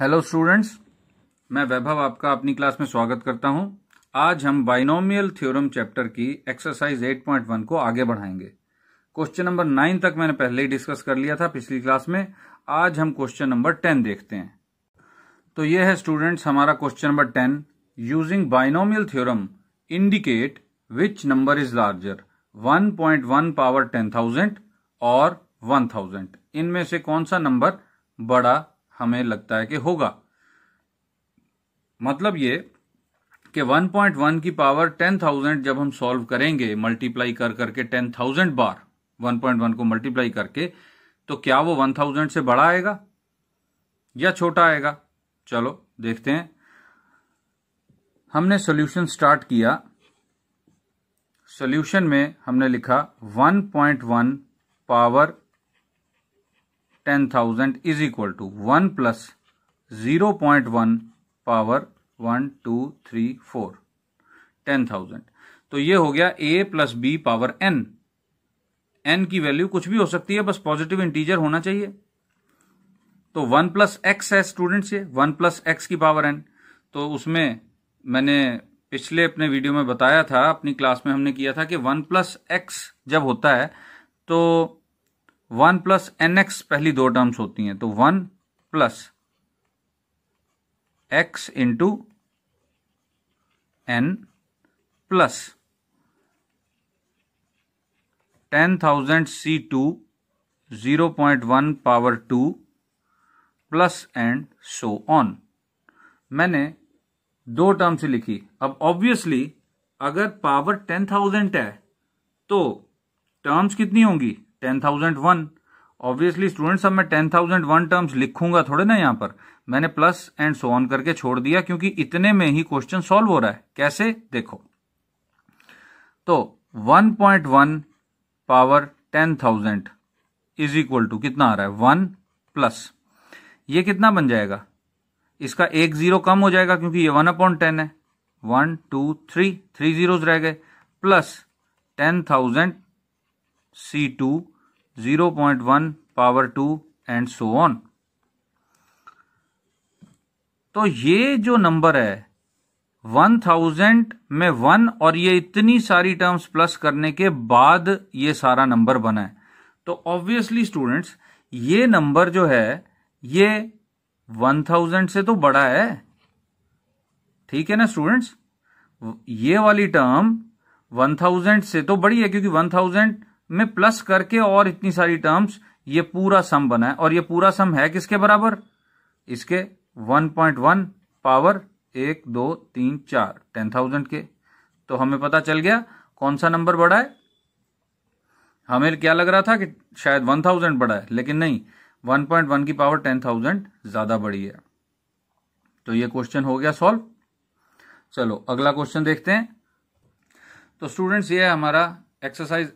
Hello students मैं वैभव आपका अपनी क्लास में स्वागत करता हूं आज हम बाइनोमियल थ्योरम चैप्टर की एक्सरसाइज 8.1 को आगे बढ़ाएंगे क्वेश्चन नंबर नाइन तक मैंने पहले ही डिस्कस कर लिया था पिछली क्लास में आज हम क्वेश्चन नंबर टेन देखते हैं तो यह है स्टूडेंट्स हमारा question number ten using binomial theorem indicate which number is larger one power ten और वन इनमें से कौन सा नंबर बड़ा हमें लगता है कि होगा मतलब ये कि 1.1 की पावर 10,000 जब हम सॉल्व करेंगे मल्टीप्लाई कर करके 10,000 बार 1.1 को मल्टीप्लाई करके तो क्या वो 1,000 से बड़ा आएगा या छोटा आएगा चलो देखते हैं हमने सॉल्यूशन स्टार्ट किया सॉल्यूशन में हमने लिखा 1.1 power ten thousand is equal to one plus zero point one power one two three four ten thousand तो ये हो गया A plus B power N N की वैल्यू कुछ भी हो सकती है बस पॉजिटिव इंटीजर होना चाहिए तो वन प्लस एक्स है स्टूडेंट से वन प्लस एक्स की पावर एन तो उसमें मैंने पिछले अपने वीडियो में बताया था अपनी क्लास में हमने किया था कि वन प्लस एक्स जब होता है तो वन प्लस एन एक्स पहली दो टर्म्स होती हैं तो one plus X into N plus ten thousand C two zero point one power two plus and so on मैंने दो टर्म से लिखी अब ऑब्वियसली अगर पावर टेन थाउजेंड है तो टर्म्स कितनी होंगी ten thousand one obviously students अब मैं टेन थाउजेंड वन टर्म्स लिखूंगा थोड़े ना यहाँ पर मैंने प्लस एंड सो ऑन करके छोड़ दिया क्योंकि इतने में ही क्वेश्चन सॉल्व हो रहा है कैसे देखो तो 1.1 power ten thousand is equal to कितना आ रहा है वन प्लस ये कितना बन जाएगा इसका एक जीरो कम हो जाएगा क्योंकि ये वन अपॉइंट टेन है one two three three zero रह गए plus ten thousand C two zero point one power two and so on तो ये जो नंबर है वन थाउजेंड में वन और ये इतनी सारी टर्म्स प्लस करने के बाद ये सारा नंबर बना है तो ऑब्वियसली स्टूडेंट्स ये नंबर जो है ये थाउजेंड से तो बड़ा है ठीक है ना स्टूडेंट्स ये वाली टर्म वन थाउजेंड से तो बड़ी है क्योंकि वन थाउजेंड में प्लस करके और इतनी सारी टर्म्स ये पूरा सम बना है और ये पूरा सम है किसके बराबर इसके 1.1 पावर एक दो तीन चार टेन थाउजेंड के तो हमें पता चल गया कौन सा नंबर बड़ा है हमें क्या लग रहा था कि शायद वन थाउजेंड बड़ा है लेकिन नहीं वन पॉइंट वन की पावर टेन थाउजेंड ज्यादा बड़ी है तो ये क्वेश्चन हो गया सॉल्व चलो अगला क्वेश्चन देखते हैं तो स्टूडेंट्स ये है हमारा एक्सरसाइज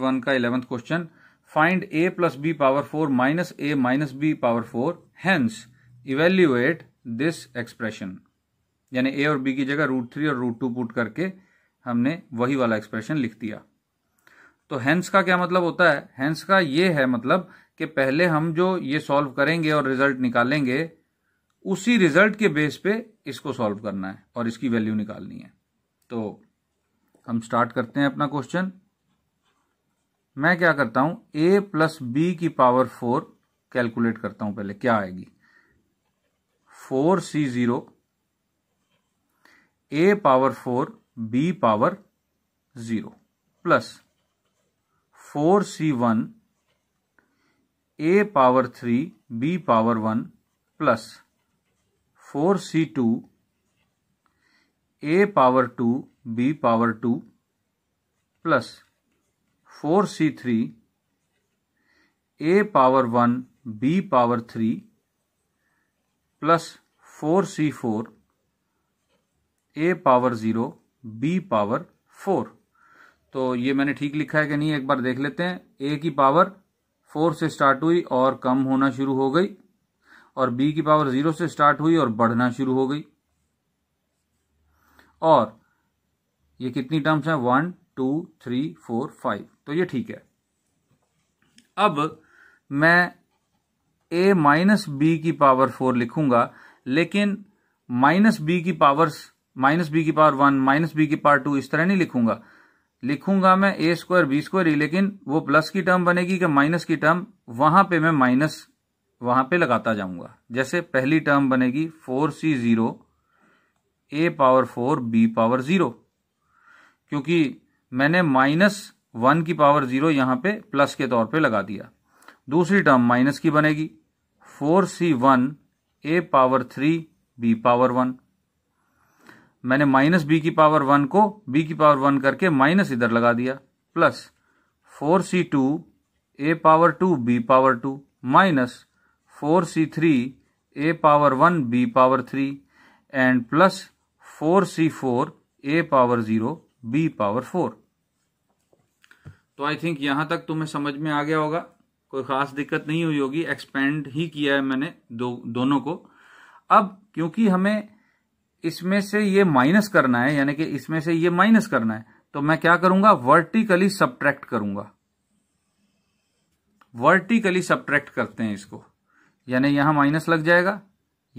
8.1 का eleventh question find a plus B power four minus a minus b power four hence evaluate this expression यानी ए और बी की जगह रूट थ्री और रूट टू पुट करके हमने वही वाला एक्सप्रेशन लिख दिया तो हैंस का क्या मतलब होता है हैंस का ये है मतलब कि पहले हम जो ये सॉल्व करेंगे और रिजल्ट निकालेंगे उसी रिजल्ट के बेस पे इसको सॉल्व करना है और इसकी वैल्यू निकालनी है तो हम स्टार्ट करते हैं अपना क्वेश्चन मैं क्या करता हूं ए प्लस बी की पावर फोर कैलकुलेट करता हूं पहले क्या आएगी four C zero a power four b power zero plus four C one a power three b power one plus four C two a power two b power two plus four C three a power one b power three plus four C four a power zero b power four तो ये मैंने ठीक लिखा है कि नहीं एक बार देख लेते हैं ए की पावर फोर से स्टार्ट हुई और कम होना शुरू हो गई और बी की पावर ज़ीरो से स्टार्ट हुई और बढ़ना शुरू हो गई और ये कितनी टर्म्स हैं one two three four five तो ये ठीक है अब मैं ए माइनस बी की पावर फोर लिखूंगा लेकिन माइनस बी की पावर माइनस बी की पावर वन माइनस बी की पावर टू इस तरह नहीं लिखूंगा लिखूंगा मैं ए स्क्वायर बी स्क्वायर ही लेकिन वो प्लस की टर्म बनेगी कि माइनस की टर्म वहां पे मैं माइनस वहां पे लगाता जाऊंगा जैसे पहली टर्म बनेगी four C zero a power four b power zero क्योंकि मैंने माइनस वन की पावर जीरो यहां पे प्लस के तौर पे लगा दिया दूसरी टर्म माइनस की बनेगी four C one a power three b power one मैंने माइनस बी की पावर वन को बी की पावर वन करके माइनस इधर लगा दिया plus four C two a power two b power two minus four C three a power one b power three and plus four C four a power zero b power four तो I think यहाँ तक तुम्हें समझ में आ गया होगा कोई ख़ास दिक्कत नहीं हुई होगी एक्सपेंड ही किया है मैंने दो दोनों को अब क्योंकि हमें इसमें से ये माइनस करना है यानी कि इसमें से ये माइनस करना है तो मैं क्या करूंगा वर्टिकली सब्ट्रैक्ट करूंगा वर्टिकली सब्ट्रैक्ट करते हैं इसको यानी यहां माइनस लग जाएगा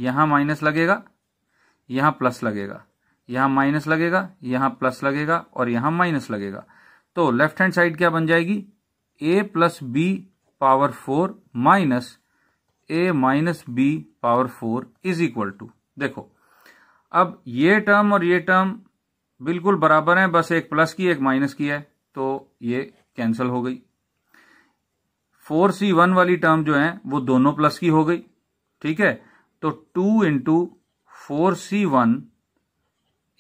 यहां माइनस लगेगा यहां प्लस लगेगा यहां माइनस लगेगा यहां प्लस लगेगा और यहां माइनस लगेगा तो लेफ्ट हैंड साइड क्या बन जाएगी a plus B power four minus a minus b power four is equal to देखो अब ये टर्म और ये टर्म बिल्कुल बराबर हैं बस एक प्लस की एक माइनस की है तो ये कैंसिल हो गई फोर सी वन वाली टर्म जो है वो दोनों प्लस की हो गई ठीक है तो two into four C one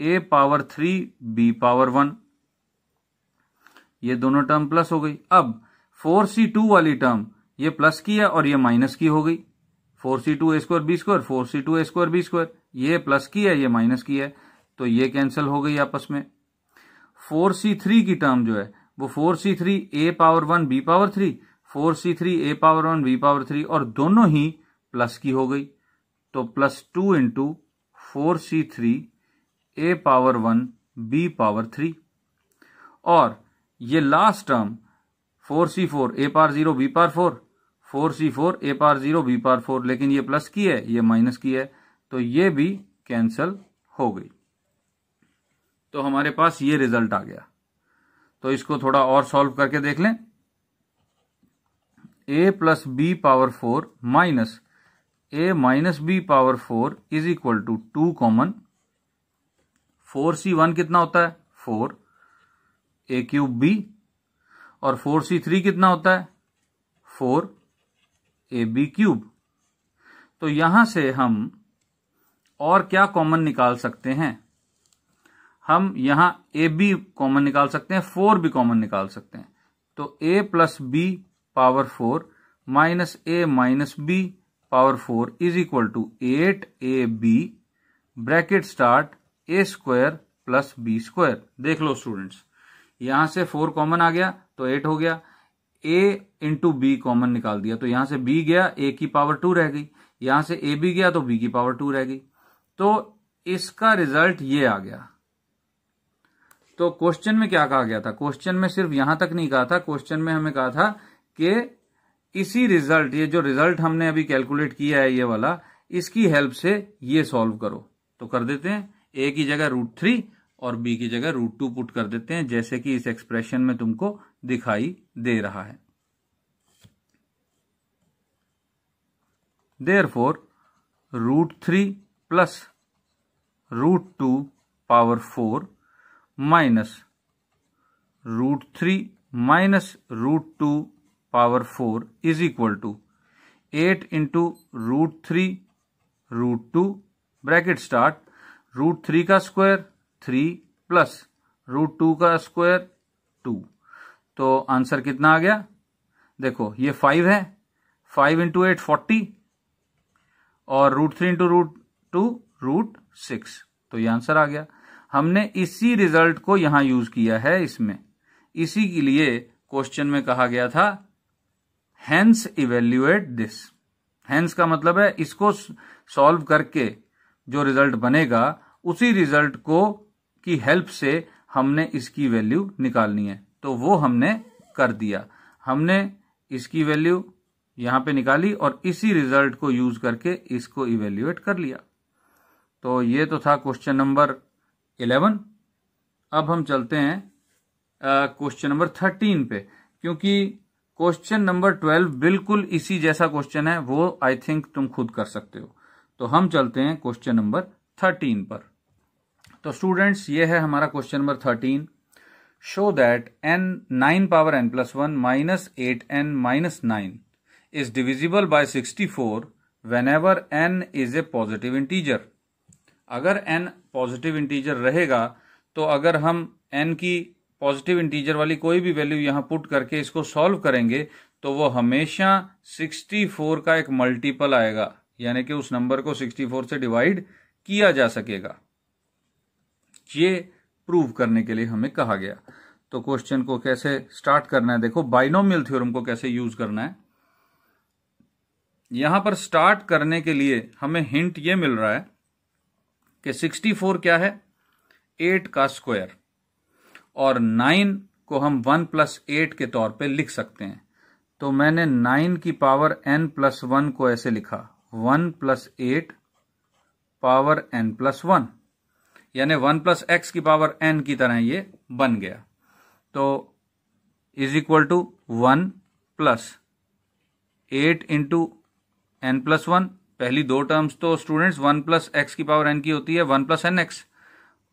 a power three b power one ये दोनों टर्म प्लस हो गई अब फोर सी टू वाली टर्म ये प्लस की है और ये माइनस की हो गई four C two a square b square four C two a square b square ये प्लस की है ये माइनस की है तो ये कैंसिल हो गई आपस में फोर सी थ्री की टर्म जो है वो four C three a power one b power three four C three a power one b power three और दोनों ही प्लस की हो गई तो plus two into four C three a power one b power three और ये last term four C four a power zero b power four four C four a power zero b power four लेकिन ये plus की है ये minus की है तो ये भी कैंसल हो गई तो हमारे पास ये रिजल्ट आ गया तो इसको थोड़ा और सॉल्व करके देख लें a plus B power four minus a minus b power four is equal to two common four C one कितना होता है फोर ए क्यूब बी और फोर सी थ्री कितना होता है फोर ए बी क्यूब तो यहां से हम और क्या कॉमन निकाल सकते हैं हम यहां ए बी कॉमन निकाल सकते हैं फोर भी कॉमन निकाल सकते हैं तो a plus B power four minus a minus b power four is equal to eight a b bracket start a square plus b square देख लो स्टूडेंट्स यहां से फोर कॉमन आ गया तो एट हो गया ए इंटू बी कॉमन निकाल दिया तो यहां से बी गया ए की पावर टू रह गई यहां से ए बी गया तो बी की पावर टू रह गई तो इसका रिजल्ट ये आ गया तो क्वेश्चन में क्या कहा गया था क्वेश्चन में सिर्फ यहां तक नहीं कहा था क्वेश्चन में हमें कहा था कि इसी रिजल्ट ये जो रिजल्ट हमने अभी कैलकुलेट किया है ये वाला इसकी हेल्प से ये सॉल्व करो तो कर देते हैं ए की जगह रूट थ्री और बी की जगह रूट टू पुट कर देते हैं जैसे कि इस एक्सप्रेशन में तुमको दिखाई दे रहा है therefore root three plus root two power four minus root three minus root two power four is equal to eight into root three root two bracket start root three का square three plus root two का square two तो answer कितना आ गया देखो ये five है five into eight forty और root three into root two root six तो ये आंसर आ गया हमने इसी रिजल्ट को यहां यूज किया है इसमें इसी के लिए क्वेश्चन में कहा गया था हैंस इवेल्यूएट दिस हैंस का मतलब है इसको सॉल्व करके जो रिजल्ट बनेगा उसी रिजल्ट को की हेल्प से हमने इसकी वैल्यू निकालनी है तो वो हमने कर दिया हमने इसकी वैल्यू यहाँ पे निकाली और इसी रिजल्ट को यूज करके इसको इवेल्युएट कर लिया तो ये तो था क्वेश्चन नंबर इलेवन अब हम चलते हैं क्वेश्चन नंबर थर्टीन पे क्योंकि क्वेश्चन नंबर ट्वेल्व बिल्कुल इसी जैसा क्वेश्चन है वो आई थिंक तुम खुद कर सकते हो तो हम चलते हैं क्वेश्चन नंबर थर्टीन पर तो स्टूडेंट्स ये है हमारा question number thirteen show that n nine power n plus one minus eight n minus nine is divisible by sixty four whenever n is a positive integer अगर n positive integer रहेगा तो अगर हम N की positive integer वाली कोई भी value यहां पुट करके इसको सॉल्व करेंगे तो वो हमेशा 64 का एक मल्टीपल आएगा यानी कि उस नंबर को 64 से डिवाइड किया जा सकेगा ये प्रूव करने के लिए हमें कहा गया तो क्वेश्चन को कैसे स्टार्ट करना है देखो बाइनोमियल थ्योरम को कैसे यूज करना है यहां पर स्टार्ट करने के लिए हमें हिंट ये मिल रहा है कि 64 क्या है 8 का स्क्वायर और 9 को हम 1 प्लस एट के तौर पे लिख सकते हैं तो मैंने 9 की पावर n प्लस वन को ऐसे लिखा 1 plus eight power n plus one यानी वन प्लस एक्स की पावर एन की तरह ये बन गया तो is equal to one plus eight into N plus one पहली दो टर्म्स तो स्टूडेंट्स वन प्लस एक्स की पावर एन की होती है one plus n x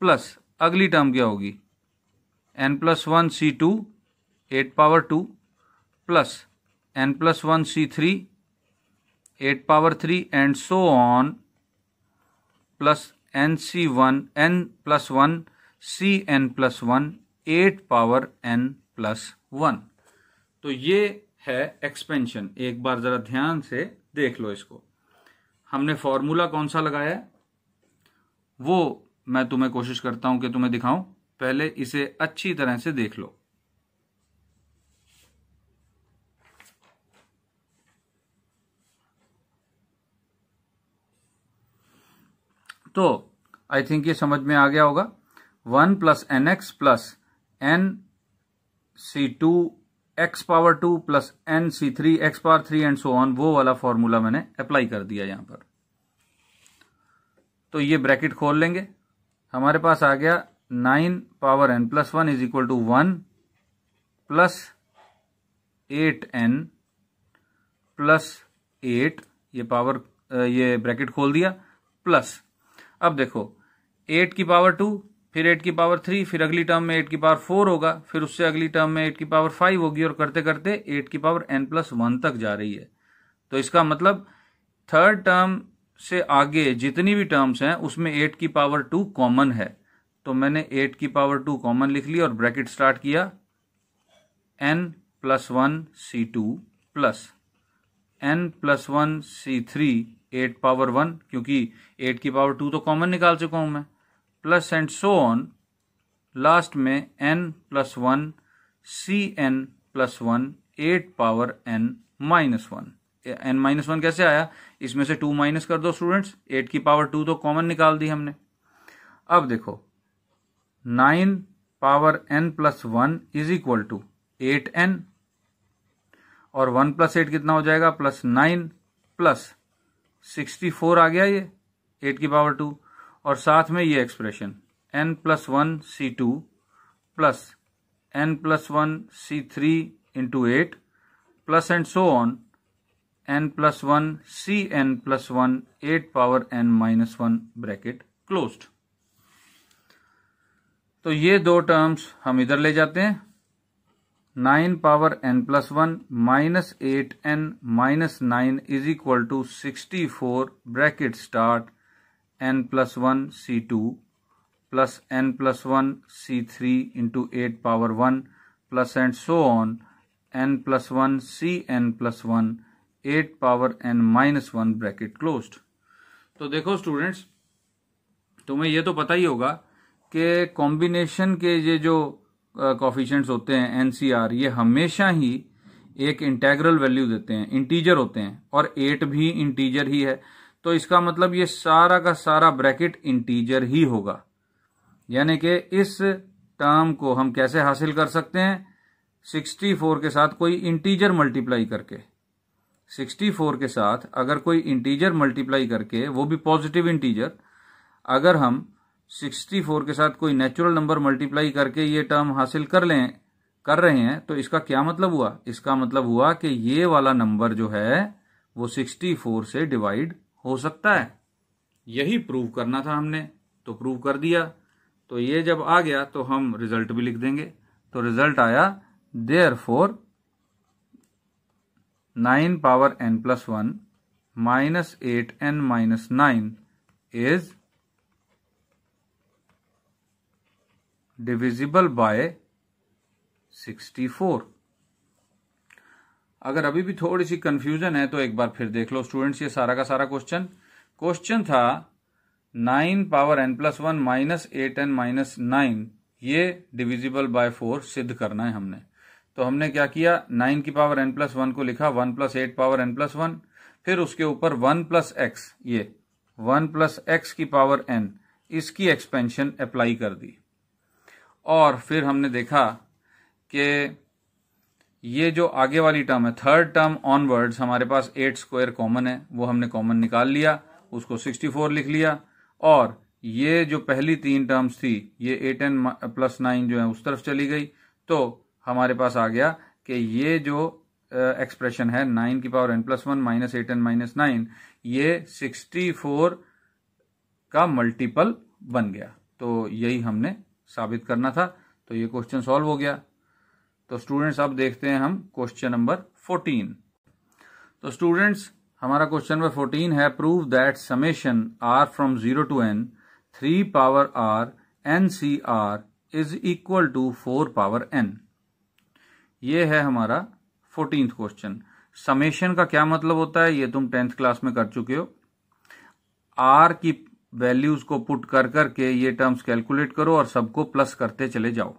plus अगली टर्म क्या होगी n plus one C two eight power two plus n plus one C three eight power three and so on plus n C one n plus one C n plus one eight power n plus one तो ये है expansion एक बार जरा ध्यान से देख लो इसको हमने फॉर्मूला कौन सा लगाया है वो मैं तुम्हें कोशिश करता हूं कि तुम्हें दिखाऊं पहले इसे अच्छी तरह से देख लो तो आई थिंक ये समझ में आ गया होगा one plus n x plus n C two x power two plus n C three x power three and so on वो वाला फॉर्मूला मैंने अप्लाई कर दिया यहां पर तो ये ब्रैकेट खोल लेंगे हमारे पास आ गया nine power n plus one is equal to one plus eight n plus eight ये पावर ये ब्रैकेट खोल दिया प्लस अब देखो एट की पावर टू फिर एट की पावर थ्री फिर अगली टर्म में एट की पावर फोर होगा फिर उससे अगली टर्म में एट की पावर फाइव होगी और करते करते एट की पावर एन प्लस वन तक जा रही है तो इसका मतलब थर्ड टर्म से आगे जितनी भी टर्म्स हैं उसमें एट की पावर टू कॉमन है तो मैंने एट की पावर टू कॉमन लिख ली और ब्रैकेट स्टार्ट किया n plus one C two plus n plus one C three eight power one क्योंकि एट की पावर टू तो कॉमन निकाल चुका हूं मैं plus and so on last में n plus one C n plus one eight power n minus one n minus one कैसे आया इसमें से टू माइनस कर दो स्टूडेंट्स एट की पावर टू तो कॉमन निकाल दी हमने अब देखो nine power n plus one is equal to eight n और वन प्लस एट कितना हो जाएगा plus nine plus sixty four आ गया ये एट की पावर टू और साथ में ये expression n plus one C two plus n plus one C three into eight plus and so on n plus one C n plus one eight power n minus one bracket closed तो ये दो terms हम इधर ले जाते हैं nine power n plus one minus eight n minus nine is equal to sixty four bracket start n plus one C two plus n plus one C three into eight power one plus and so on n plus one C n plus one eight power n minus one bracket close तो देखो students तुम्हें यह तो पता ही होगा कि combination के ये जो कॉफिशेंट्स होते हैं एनसीआर ये हमेशा ही एक इंटेग्रल वैल्यू देते हैं इंटीजर होते हैं और एट भी इंटीजर ही है तो इसका मतलब ये सारा का सारा ब्रैकेट इंटीजर ही होगा यानी कि इस टर्म को हम कैसे हासिल कर सकते हैं 64 के साथ कोई इंटीजर मल्टीप्लाई करके 64 के साथ अगर कोई इंटीजर मल्टीप्लाई करके वो भी पॉजिटिव इंटीजर अगर हम 64 के साथ कोई नेचुरल नंबर मल्टीप्लाई करके ये टर्म हासिल कर लें कर रहे हैं तो इसका क्या मतलब हुआ इसका मतलब हुआ कि ये वाला नंबर जो है वो 64 से डिवाइड हो सकता है यही प्रूव करना था हमने तो प्रूव कर दिया तो ये जब आ गया तो हम रिजल्ट भी लिख देंगे तो रिजल्ट आया therefore nine power n plus one minus eight n minus nine is divisible by 64 अगर अभी भी थोड़ी सी कंफ्यूजन है तो एक बार फिर देख लो स्टूडेंट्स ये सारा का सारा क्वेश्चन क्वेश्चन था nine power n plus one minus eight n minus nine ये डिविजिबल बाय फोर सिद्ध करना है हमने तो हमने क्या किया नाइन की पावर एन प्लस वन को लिखा one plus eight power n plus one फिर उसके ऊपर वन प्लस एक्स ये वन प्लस एक्स की पावर एन इसकी एक्सपेंशन अप्लाई कर दी और फिर हमने देखा कि ये जो आगे वाली टर्म है थर्ड टर्म ऑनवर्ड्स हमारे पास एट स्क्वायर कॉमन है वो हमने कॉमन निकाल लिया उसको सिक्सटी फोर लिख लिया और ये जो पहली तीन टर्म्स थी ये एट एन प्लस नाइन जो है उस तरफ चली गई तो हमारे पास आ गया कि ये जो एक्सप्रेशन है नाइन की power n plus one minus eight n minus nine ये सिक्सटी फोर का मल्टीपल बन गया तो यही हमने साबित करना था तो ये क्वेश्चन सॉल्व हो गया तो स्टूडेंट्स अब देखते हैं हम क्वेश्चन नंबर फोर्टीन तो स्टूडेंट्स हमारा क्वेश्चन नंबर फोर्टीन है prove that summation r from zero to n three power r n C r is equal to four power n ये है हमारा फोर्टीन क्वेश्चन समेशन का क्या मतलब होता है ये तुम टेंथ क्लास में कर चुके हो आर की वैल्यूज को पुट कर करके ये टर्म्स कैलकुलेट करो और सबको प्लस करते चले जाओ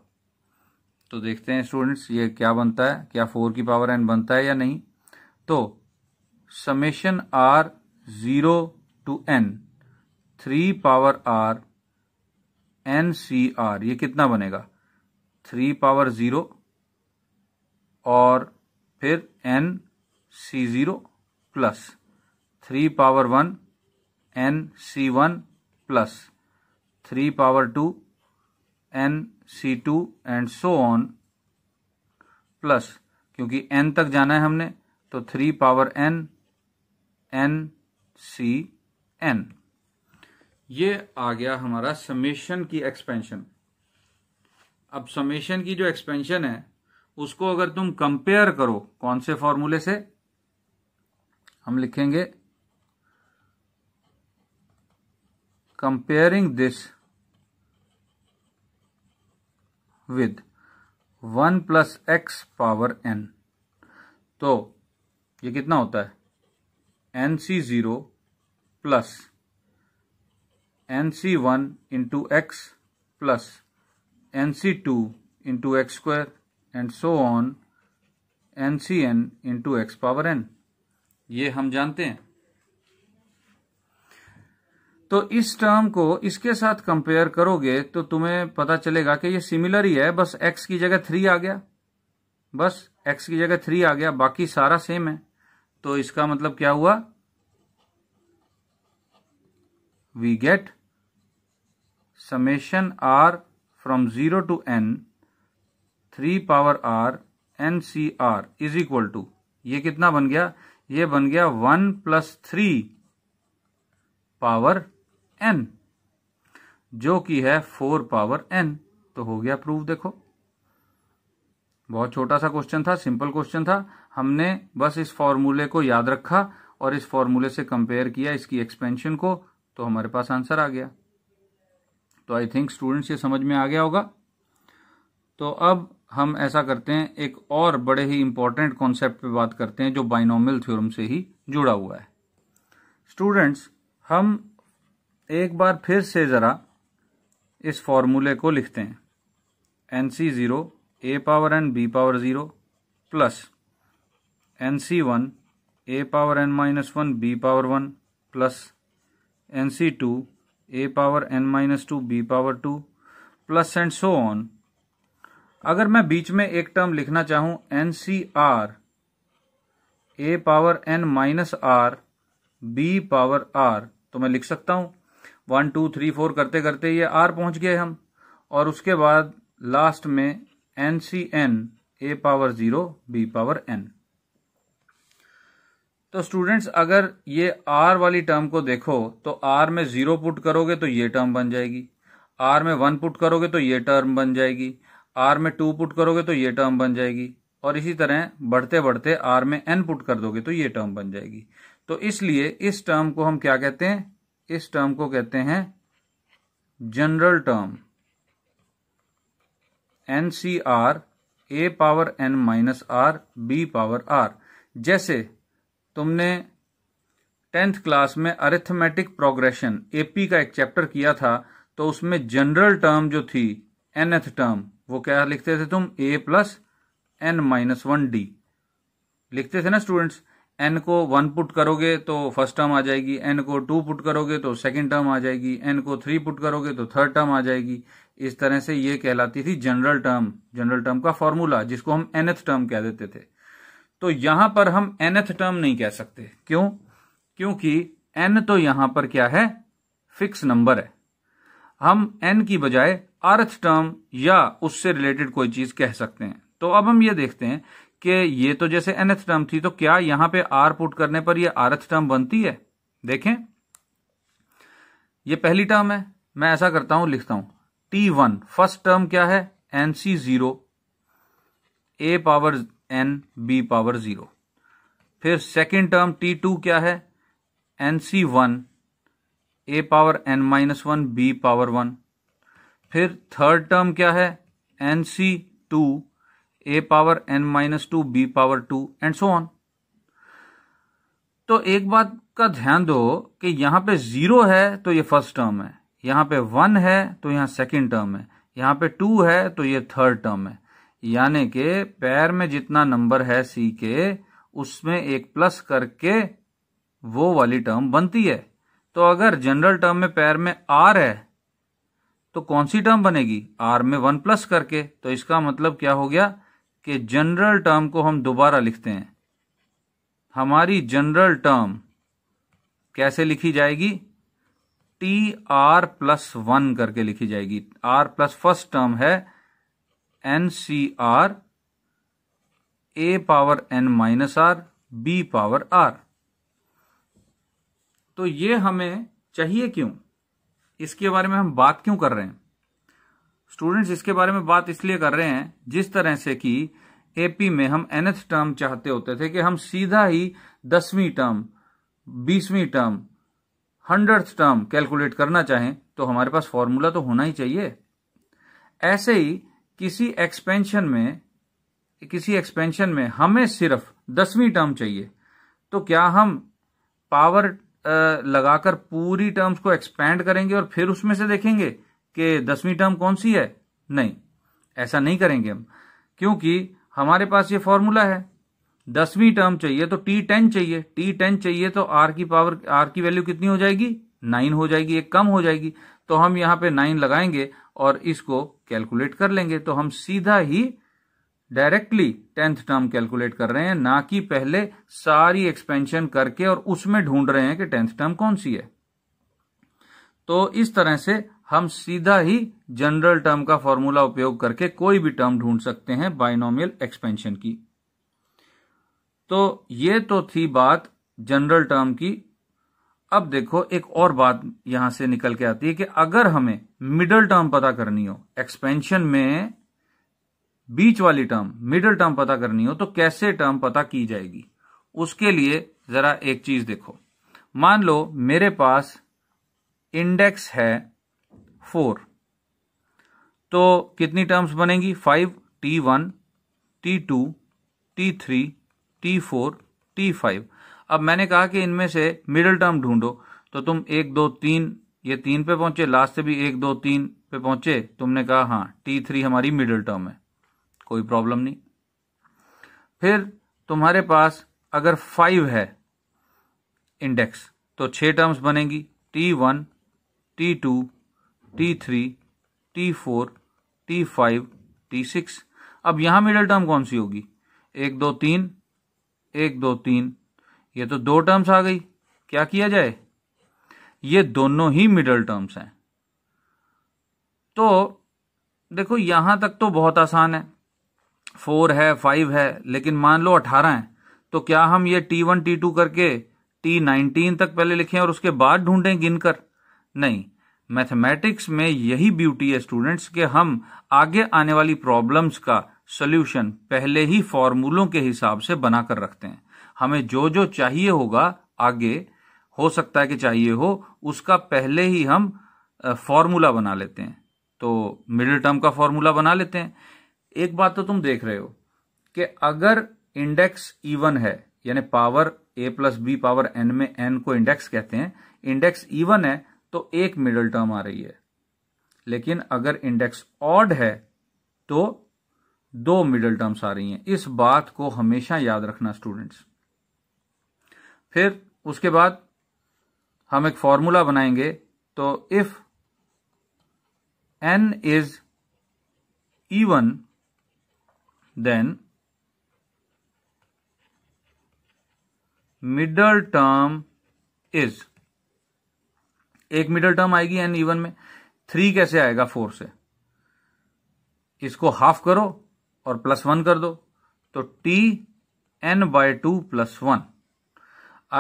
तो देखते हैं स्टूडेंट्स ये क्या बनता है क्या फोर की पावर एन बनता है या नहीं तो summation r zero to n three power r n C r ये कितना बनेगा थ्री पावर जीरो और फिर n C zero plus three power one n C one plus three power two n C two and so on plus क्योंकि n तक जाना है हमने तो three power N n C n ये आ गया हमारा समेशन की एक्सपेंशन अब समेशन की जो एक्सपेंशन है उसको अगर तुम कंपेयर करो कौन से फॉर्मूले से हम लिखेंगे comparing this with 1 plus x power N तो ये कितना होता है n C zero plus n C one into x plus n C two into x square and so on n C n into x power n ये हम जानते हैं तो इस टर्म को इसके साथ कंपेयर करोगे तो तुम्हें पता चलेगा कि ये सिमिलर ही है बस एक्स की जगह थ्री आ गया बस एक्स की जगह थ्री आ गया बाकी सारा सेम है तो इसका मतलब क्या हुआ we get summation r from zero to n three power r n C r is equal to ये कितना बन गया ये बन गया one plus three power n जो कि है फोर पावर एन तो हो गया प्रूफ देखो बहुत छोटा सा क्वेश्चन था सिंपल क्वेश्चन था हमने बस इस फॉर्मूले को याद रखा और इस फॉर्मूले से कंपेयर किया इसकी एक्सपेंशन को तो हमारे पास आंसर आ गया तो आई थिंक स्टूडेंट्स ये समझ में आ गया होगा तो अब हम ऐसा करते हैं एक और बड़े ही इंपॉर्टेंट कॉन्सेप्ट पे बात करते हैं जो बाइनोमियल थ्योरम से ही जुड़ा हुआ है स्टूडेंट्स हम एक बार फिर से ज़रा इस फॉर्मूले को लिखते हैं n C zero a power n b power zero plus n C one a power n minus one b power one plus n C two a power n minus two b power two plus and so on अगर मैं बीच में एक term लिखना चाहूँ n C r a power n minus r b power r तो मैं लिख सकता हूँ वन टू थ्री फोर करते करते ये आर पहुंच गए हम और उसके बाद लास्ट में n C n a power zero b power N तो स्टूडेंट्स अगर ये आर वाली टर्म को देखो तो आर में जीरो पुट करोगे तो ये टर्म बन जाएगी आर में वन पुट करोगे तो ये टर्म बन जाएगी आर में टू पुट करोगे तो ये टर्म बन जाएगी और इसी तरह बढ़ते बढ़ते आर में एन पुट कर दोगे तो ये टर्म बन जाएगी तो इसलिए इस टर्म को हम क्या कहते हैं इस टर्म को कहते हैं general term n C r a power n minus r b power r जैसे तुमने टेंथ क्लास में अरिथमेटिक प्रोग्रेशन एपी का एक चैप्टर किया था तो उसमें जनरल टर्म जो थी एथ टर्म वो क्या लिखते थे तुम a plus n minus one d लिखते थे ना स्टूडेंट्स एन को वन पुट करोगे तो फर्स्ट टर्म आ जाएगी एन को टू पुट करोगे तो सेकंड टर्म आ जाएगी एन को थ्री पुट करोगे तो थर्ड टर्म आ जाएगी इस तरह से ये कहलाती थी जनरल टर्म जनरल टर्म का फॉर्मूला जिसको हम एनथ टर्म कह देते थे तो यहां पर हम एनथ टर्म नहीं कह सकते क्यों क्योंकि एन तो यहां पर क्या है फिक्स नंबर है हम एन की बजाय अर्थ टर्म या उससे रिलेटेड कोई चीज कह सकते हैं तो अब हम ये देखते हैं कि ये तो जैसे एथ टर्म थी तो क्या यहां पे आर पुट करने पर ये आरथ टर्म बनती है देखें ये पहली टर्म है मैं ऐसा करता हूं लिखता हूं टी वन फर्स्ट टर्म क्या है n C zero a power n b power zero फिर सेकेंड टर्म टी टू क्या है n C one a power n minus one b power one फिर थर्ड टर्म क्या है n C two a power n minus two b power two and so on तो एक बात का ध्यान दो कि यहां पे जीरो है तो ये फर्स्ट टर्म है यहां पे वन है तो यहां सेकंड टर्म है यहां पे टू है तो ये थर्ड टर्म है यानी कि पैर में जितना नंबर है सी के उसमें एक प्लस करके वो वाली टर्म बनती है तो अगर जनरल टर्म में पैर में आर है तो कौन सी टर्म बनेगी आर में वन प्लस करके तो इसका मतलब क्या हो गया के जनरल टर्म को हम दोबारा लिखते हैं हमारी जनरल टर्म कैसे लिखी जाएगी टी आर प्लस वन करके लिखी जाएगी आर प्लस फर्स्ट टर्म है n C r a power n minus r b power r तो ये हमें चाहिए क्यों इसके बारे में हम बात क्यों कर रहे हैं स्टूडेंट्स इसके बारे में बात इसलिए कर रहे हैं जिस तरह से कि एपी में हम एनथ टर्म चाहते होते थे कि हम सीधा ही दसवीं टर्म बीसवीं टर्म हंड्रेड टर्म कैलकुलेट करना चाहें तो हमारे पास फॉर्मूला तो होना ही चाहिए ऐसे ही किसी एक्सपेंशन में किसी एक्सपेंशन में हमें सिर्फ दसवीं टर्म चाहिए तो क्या हम पावर लगाकर पूरी टर्म्स को एक्सपेंड करेंगे और फिर उसमें से देखेंगे कि दसवीं टर्म कौन सी है नहीं ऐसा नहीं करेंगे हम क्योंकि हमारे पास ये फॉर्मूला है दसवीं टर्म चाहिए तो टी टेन चाहिए टी टेन चाहिए तो आर की पावर आर की वैल्यू कितनी हो जाएगी नाइन हो जाएगी एक कम हो जाएगी तो हम यहां पे नाइन लगाएंगे और इसको कैलकुलेट कर लेंगे तो हम सीधा ही डायरेक्टली टेंथ टर्म कैलकुलेट कर रहे हैं ना कि पहले सारी एक्सपेंशन करके और उसमें ढूंढ रहे हैं कि टेंथ टर्म कौन सी है तो इस तरह से हम सीधा ही जनरल टर्म का फॉर्मूला उपयोग करके कोई भी टर्म ढूंढ सकते हैं बाइनोमियल एक्सपेंशन की तो ये तो थी बात जनरल टर्म की अब देखो एक और बात यहां से निकल के आती है कि अगर हमें मिडल टर्म पता करनी हो एक्सपेंशन में बीच वाली टर्म मिडल टर्म पता करनी हो तो कैसे टर्म पता की जाएगी उसके लिए जरा एक चीज देखो मान लो मेरे पास इंडेक्स है फोर तो कितनी टर्म्स बनेंगी five t one t two t three t four t five अब मैंने कहा कि इनमें से मिडिल टर्म ढूंढो तो तुम एक दो तीन ये तीन पे पहुंचे लास्ट से भी एक दो तीन पे पहुंचे तुमने कहा हाँ टी थ्री हमारी मिडिल टर्म है कोई प्रॉब्लम नहीं फिर तुम्हारे पास अगर फाइव है इंडेक्स तो छह टर्म्स बनेंगी t one t two t three t four t five t six अब यहाँ मिडल टर्म कौन सी होगी एक दो तीन एक दो तीन ये तो दो टर्म्स आ गई क्या किया जाए ये दोनों ही मिडल टर्म्स हैं तो देखो यहां तक तो बहुत आसान है फोर है फाइव है लेकिन मान लो अठारह है तो क्या हम ये टी वन टी टू करके टी नाइनटीन तक पहले लिखें और उसके बाद ढूंढें गिनकर नहीं मैथमेटिक्स में यही ब्यूटी है स्टूडेंट्स कि हम आगे आने वाली प्रॉब्लम्स का सोल्यूशन पहले ही फॉर्मूलों के हिसाब से बनाकर रखते हैं हमें जो जो चाहिए होगा आगे हो सकता है कि चाहिए हो उसका पहले ही हम फॉर्मूला बना लेते हैं तो मिडिल टर्म का फॉर्मूला बना लेते हैं एक बात तो तुम देख रहे हो कि अगर इंडेक्स इवन है यानी power a plus B power n में एन को इंडेक्स कहते हैं इंडेक्स इवन है तो एक मिडल टर्म आ रही है लेकिन अगर इंडेक्स ऑड है तो दो मिडल टर्म्स आ रही हैं इस बात को हमेशा याद रखना स्टूडेंट्स फिर उसके बाद हम एक फॉर्मूला बनाएंगे तो if n is even then middle term is एक मिडल टर्म आएगी एन इवन में थ्री कैसे आएगा फोर से इसको हाफ करो और प्लस वन कर दो तो t n by two plus one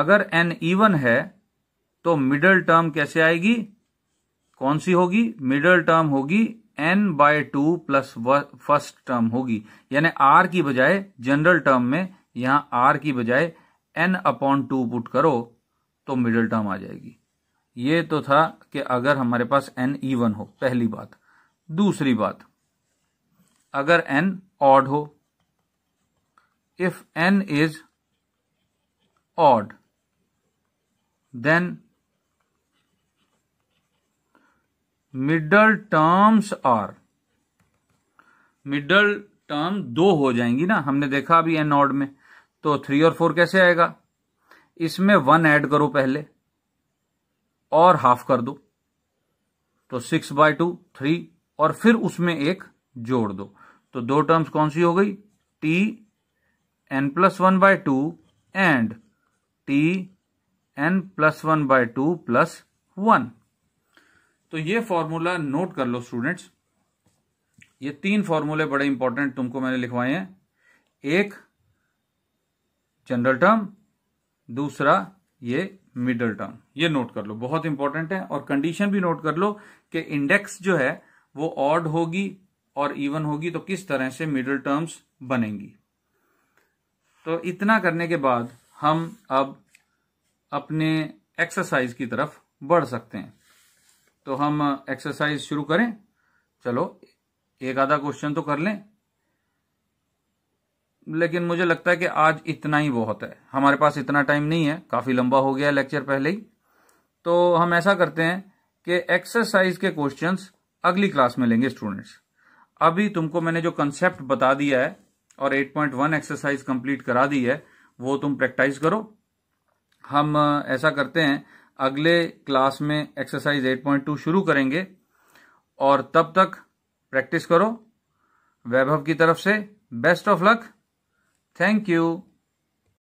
अगर एन इवन है तो मिडल टर्म कैसे आएगी कौन सी होगी मिडल टर्म होगी n by two plus first term होगी यानी आर की बजाय जनरल टर्म में यहां आर की बजाय एन अपॉन टू पुट करो तो मिडल टर्म आ जाएगी ये तो था कि अगर हमारे पास एन ईवन हो पहली बात दूसरी बात अगर एन ऑड हो if n is odd then middle terms are middle term दो हो जाएंगी ना हमने देखा अभी एन ऑड में तो थ्री और फोर कैसे आएगा इसमें वन ऐड करो पहले और हाफ कर दो तो सिक्स बाय टू थ्री और फिर उसमें एक जोड़ दो तो दो टर्म्स कौन सी हो गई t n plus one by two and t n plus one by two plus one तो ये फॉर्मूला नोट कर लो स्टूडेंट्स ये तीन फॉर्मूले बड़े इंपॉर्टेंट तुमको मैंने लिखवाए हैं एक जनरल टर्म दूसरा ये मिडल टर्म ये नोट कर लो बहुत इंपॉर्टेंट है और कंडीशन भी नोट कर लो कि इंडेक्स जो है वो ऑड होगी और इवन होगी तो किस तरह से मिडल टर्म्स बनेंगी तो इतना करने के बाद हम अब अपने एक्सरसाइज की तरफ बढ़ सकते हैं तो हम एक्सरसाइज शुरू करें चलो एक आधा क्वेश्चन तो कर लें लेकिन मुझे लगता है कि आज इतना ही बहुत है हमारे पास इतना टाइम नहीं है काफ़ी लंबा हो गया लेक्चर पहले ही तो हम ऐसा करते हैं कि एक्सरसाइज के क्वेश्चंस अगली क्लास में लेंगे स्टूडेंट्स अभी तुमको मैंने जो कंसेप्ट बता दिया है और 8.1 एक्सरसाइज कंप्लीट करा दी है वो तुम प्रैक्टिस करो हम ऐसा करते हैं अगले क्लास में एक्सरसाइज 8.2 शुरू करेंगे और तब तक प्रैक्टिस करो वैभव की तरफ से best of luck Thank you.